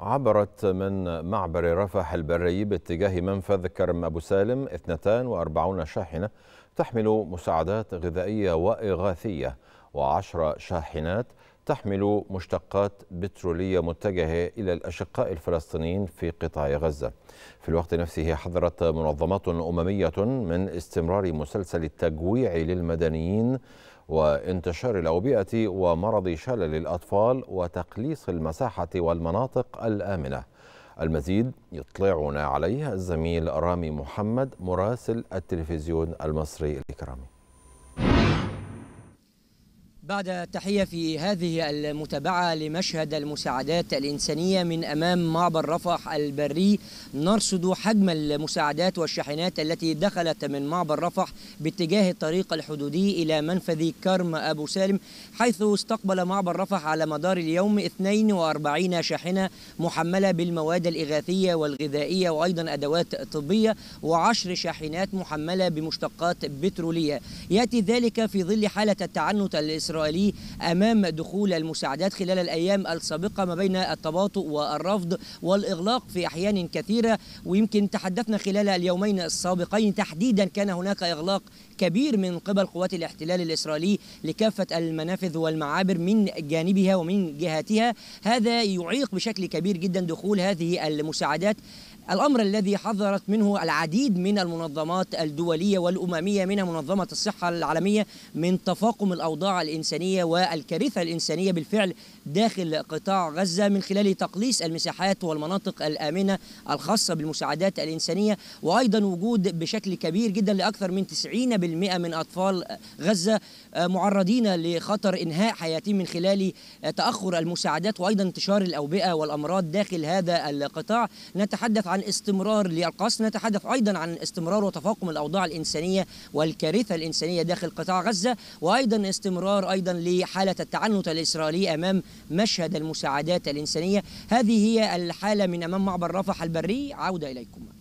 عبرت من معبر رفح البري باتجاه منفذ كرم أبو سالم 42 شاحنة تحمل مساعدات غذائية وإغاثية وعشر شاحنات تحمل مشتقات بترولية متجهة إلى الأشقاء الفلسطينيين في قطاع غزة في الوقت نفسه حذرت منظمات أممية من استمرار مسلسل التجويع للمدنيين وانتشار الأوبئة ومرض شلل الأطفال وتقليص المساحة والمناطق الآمنة المزيد يطلعنا عليه الزميل رامي محمد مراسل التلفزيون المصري الإكرامي بعد تحية في هذه المتابعة لمشهد المساعدات الإنسانية من أمام معبر رفح البري نرصد حجم المساعدات والشاحنات التي دخلت من معبر رفح باتجاه الطريق الحدودي إلى منفذ كرم أبو سالم حيث استقبل معبر رفح على مدار اليوم 42 شاحنة محملة بالمواد الإغاثية والغذائية وأيضا أدوات طبية وعشر شاحنات محملة بمشتقات بترولية يأتي ذلك في ظل حالة التعنت الإسرائيلي الإسرائيلي أمام دخول المساعدات خلال الأيام السابقة ما بين التباطؤ والرفض والإغلاق في أحيان كثيرة ويمكن تحدثنا خلال اليومين السابقين تحديدا كان هناك إغلاق كبير من قبل قوات الاحتلال الإسرائيلي لكافة المنافذ والمعابر من جانبها ومن جهاتها هذا يعيق بشكل كبير جدا دخول هذه المساعدات الأمر الذي حذرت منه العديد من المنظمات الدولية والأممية منها منظمة الصحة العالمية من تفاقم الأوضاع الإنسانية والكارثة الإنسانية بالفعل داخل قطاع غزة من خلال تقليص المساحات والمناطق الآمنة الخاصة بالمساعدات الإنسانية وأيضا وجود بشكل كبير جدا لأكثر من 90% من أطفال غزة معرضين لخطر إنهاء حياتهم من خلال تأخر المساعدات وأيضا انتشار الأوبئة والأمراض داخل هذا القطاع نتحدث عن استمرار للقصف نتحدث أيضا عن استمرار وتفاقم الأوضاع الإنسانية والكارثة الإنسانية داخل قطاع غزة وأيضا استمرار أيضا لحالة التعنت الإسرائيلي أمام مشهد المساعدات الإنسانية هذه هي الحالة من أمام معبر رفح البري عودة إليكم